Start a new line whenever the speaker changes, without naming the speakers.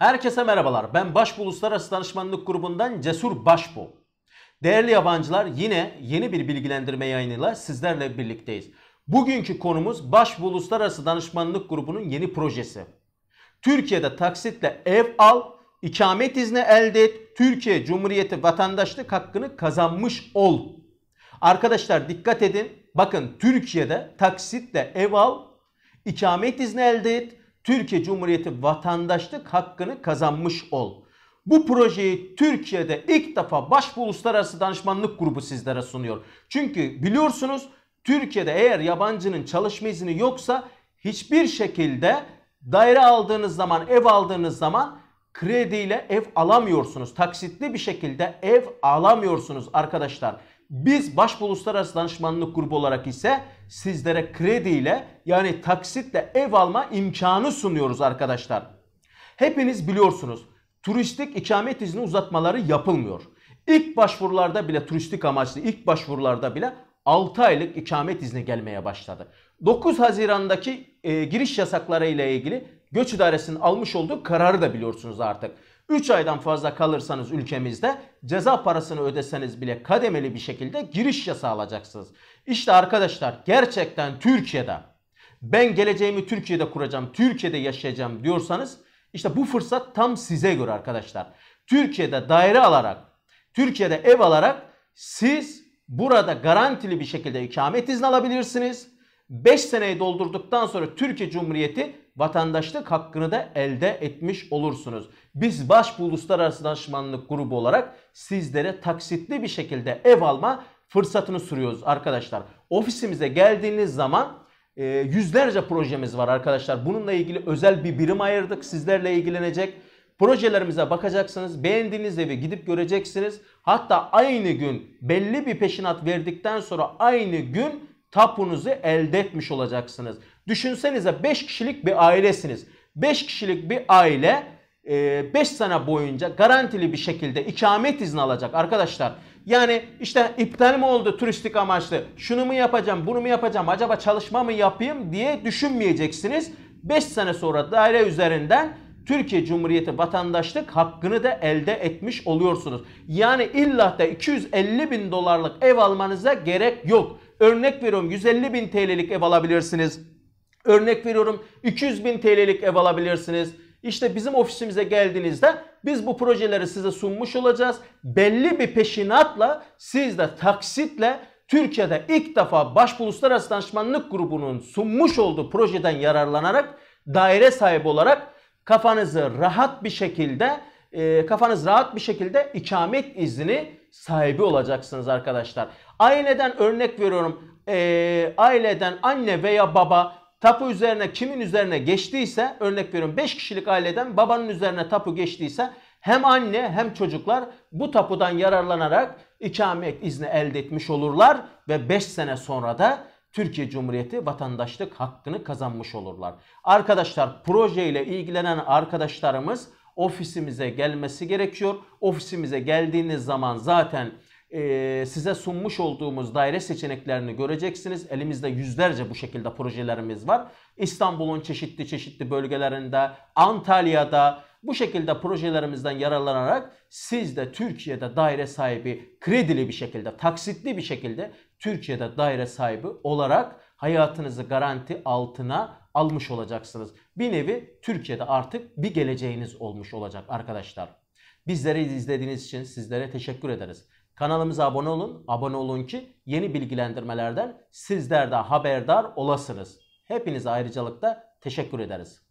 Herkese merhabalar. Ben Başbu Uluslararası Danışmanlık Grubu'ndan Cesur Başbu. Değerli yabancılar yine yeni bir bilgilendirme yayınıyla sizlerle birlikteyiz. Bugünkü konumuz Başbu Uluslararası Danışmanlık Grubu'nun yeni projesi. Türkiye'de taksitle ev al, ikamet izni elde et, Türkiye Cumhuriyeti vatandaşlık hakkını kazanmış ol. Arkadaşlar dikkat edin. Bakın Türkiye'de taksitle ev al, ikamet izni elde et, Türkiye Cumhuriyeti vatandaşlık hakkını kazanmış ol. Bu projeyi Türkiye'de ilk defa Başbu Uluslararası Danışmanlık Grubu sizlere sunuyor. Çünkü biliyorsunuz Türkiye'de eğer yabancının çalışma izni yoksa hiçbir şekilde daire aldığınız zaman, ev aldığınız zaman krediyle ev alamıyorsunuz. Taksitli bir şekilde ev alamıyorsunuz arkadaşlar. Biz Başbol Uluslararası Danışmanlık Grubu olarak ise sizlere krediyle yani taksitle ev alma imkanı sunuyoruz arkadaşlar. Hepiniz biliyorsunuz turistik ikamet izni uzatmaları yapılmıyor. İlk başvurularda bile turistik amaçlı ilk başvurularda bile 6 aylık ikamet izni gelmeye başladı. 9 Haziran'daki e, giriş yasakları ile ilgili Göç İdaresi'nin almış olduğu kararı da biliyorsunuz artık. 3 aydan fazla kalırsanız ülkemizde ceza parasını ödeseniz bile kademeli bir şekilde giriş yasağı alacaksınız. İşte arkadaşlar gerçekten Türkiye'de ben geleceğimi Türkiye'de kuracağım, Türkiye'de yaşayacağım diyorsanız işte bu fırsat tam size göre arkadaşlar. Türkiye'de daire alarak, Türkiye'de ev alarak siz burada garantili bir şekilde ikamet izni alabilirsiniz. 5 seneyi doldurduktan sonra Türkiye Cumhuriyeti vatandaşlık hakkını da elde etmiş olursunuz. Biz baş uluslararası danışmanlık grubu olarak sizlere taksitli bir şekilde ev alma fırsatını sürüyoruz arkadaşlar. Ofisimize geldiğiniz zaman e, yüzlerce projemiz var arkadaşlar. Bununla ilgili özel bir birim ayırdık sizlerle ilgilenecek. Projelerimize bakacaksınız. Beğendiğiniz evi gidip göreceksiniz. Hatta aynı gün belli bir peşinat verdikten sonra aynı gün tapunuzu elde etmiş olacaksınız. Düşünsenize 5 kişilik bir ailesiniz. 5 kişilik bir aile 5 e, sene boyunca garantili bir şekilde ikamet izni alacak arkadaşlar. Yani işte iptal mi oldu turistik amaçlı şunu mu yapacağım bunu mu yapacağım acaba çalışma mı yapayım diye düşünmeyeceksiniz. 5 sene sonra daire üzerinden Türkiye Cumhuriyeti vatandaşlık hakkını da elde etmiş oluyorsunuz. Yani illa da 250 bin dolarlık ev almanıza gerek yok. Örnek veriyorum 150 bin TL'lik ev alabilirsiniz. Örnek veriyorum 200 bin TL'lik ev alabilirsiniz. İşte bizim ofisimize geldiğinizde biz bu projeleri size sunmuş olacağız. Belli bir peşinatla siz de taksitle Türkiye'de ilk defa Baş Uluslararası Danışmanlık Grubu'nun sunmuş olduğu projeden yararlanarak daire sahibi olarak kafanızı rahat bir şekilde e, kafanız rahat bir şekilde ikamet izni sahibi olacaksınız arkadaşlar. Aileden örnek veriyorum. E, aileden anne veya baba tapu üzerine kimin üzerine geçtiyse örnek veriyorum 5 kişilik aileden babanın üzerine tapu geçtiyse hem anne hem çocuklar bu tapudan yararlanarak ikamet izni elde etmiş olurlar ve 5 sene sonra da Türkiye Cumhuriyeti vatandaşlık hakkını kazanmış olurlar. Arkadaşlar projeyle ilgilenen arkadaşlarımız ofisimize gelmesi gerekiyor. Ofisimize geldiğiniz zaman zaten e, size sunmuş olduğumuz daire seçeneklerini göreceksiniz. Elimizde yüzlerce bu şekilde projelerimiz var. İstanbul'un çeşitli çeşitli bölgelerinde, Antalya'da bu şekilde projelerimizden yararlanarak siz de Türkiye'de daire sahibi kredili bir şekilde, taksitli bir şekilde Türkiye'de daire sahibi olarak hayatınızı garanti altına almış olacaksınız. Bir nevi Türkiye'de artık bir geleceğiniz olmuş olacak arkadaşlar. Bizleri izlediğiniz için sizlere teşekkür ederiz. Kanalımıza abone olun. Abone olun ki yeni bilgilendirmelerden sizler de haberdar olasınız. Hepinize ayrıcalıkta teşekkür ederiz.